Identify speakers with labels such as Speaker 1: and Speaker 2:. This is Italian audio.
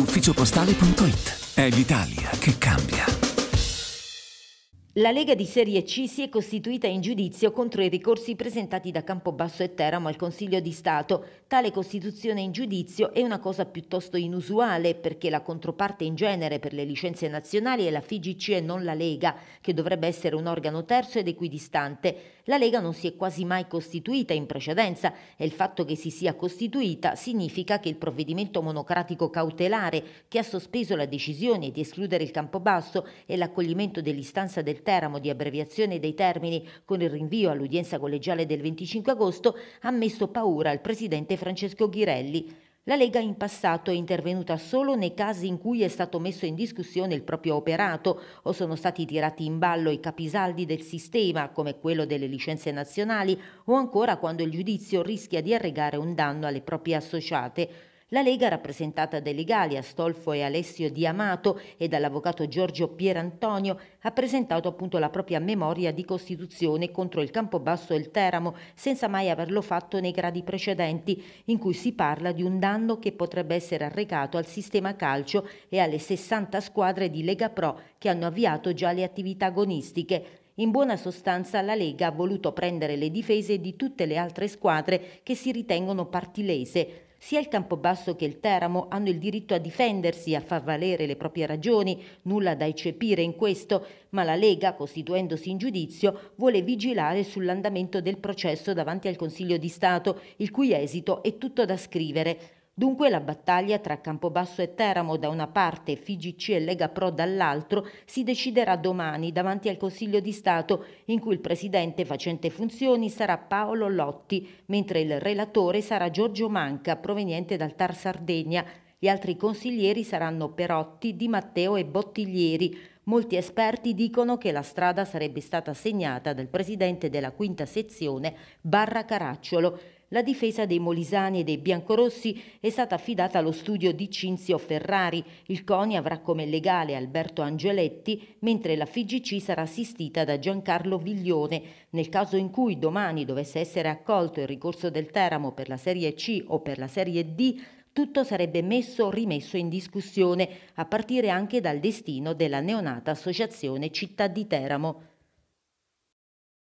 Speaker 1: ufficiopostale.it. È l'Italia che cambia. La Lega di Serie C si è costituita in giudizio contro i ricorsi presentati da Campobasso e Teramo al Consiglio di Stato. Tale costituzione in giudizio è una cosa piuttosto inusuale perché la controparte in genere per le licenze nazionali è la FIGC e non la Lega, che dovrebbe essere un organo terzo ed equidistante. La Lega non si è quasi mai costituita in precedenza e il fatto che si sia costituita significa che il provvedimento monocratico cautelare che ha sospeso la decisione di escludere il campo basso e l'accoglimento dell'istanza del Teramo di abbreviazione dei termini con il rinvio all'udienza collegiale del 25 agosto ha messo paura al presidente Francesco Ghirelli. La Lega in passato è intervenuta solo nei casi in cui è stato messo in discussione il proprio operato o sono stati tirati in ballo i capisaldi del sistema, come quello delle licenze nazionali, o ancora quando il giudizio rischia di arrecare un danno alle proprie associate. La Lega, rappresentata dai legali Astolfo e Alessio Di Amato e dall'avvocato Giorgio Pierantonio, ha presentato appunto la propria memoria di costituzione contro il Campobasso e il Teramo, senza mai averlo fatto nei gradi precedenti, in cui si parla di un danno che potrebbe essere arrecato al sistema calcio e alle 60 squadre di Lega Pro che hanno avviato già le attività agonistiche. In buona sostanza la Lega ha voluto prendere le difese di tutte le altre squadre che si ritengono partilese, sia il Campobasso che il Teramo hanno il diritto a difendersi, a far valere le proprie ragioni, nulla da eccepire in questo, ma la Lega, costituendosi in giudizio, vuole vigilare sull'andamento del processo davanti al Consiglio di Stato, il cui esito è tutto da scrivere. Dunque la battaglia tra Campobasso e Teramo da una parte e FIGC e Lega Pro dall'altro si deciderà domani davanti al Consiglio di Stato in cui il presidente facente funzioni sarà Paolo Lotti, mentre il relatore sarà Giorgio Manca proveniente dal Tar Sardegna. Gli altri consiglieri saranno Perotti, Di Matteo e Bottiglieri. Molti esperti dicono che la strada sarebbe stata segnata dal presidente della quinta sezione Barra Caracciolo la difesa dei molisani e dei biancorossi è stata affidata allo studio di Cinzio Ferrari. Il CONI avrà come legale Alberto Angeletti, mentre la FIGC sarà assistita da Giancarlo Viglione. Nel caso in cui domani dovesse essere accolto il ricorso del Teramo per la Serie C o per la Serie D, tutto sarebbe messo o rimesso in discussione, a partire anche dal destino della neonata Associazione Città di Teramo.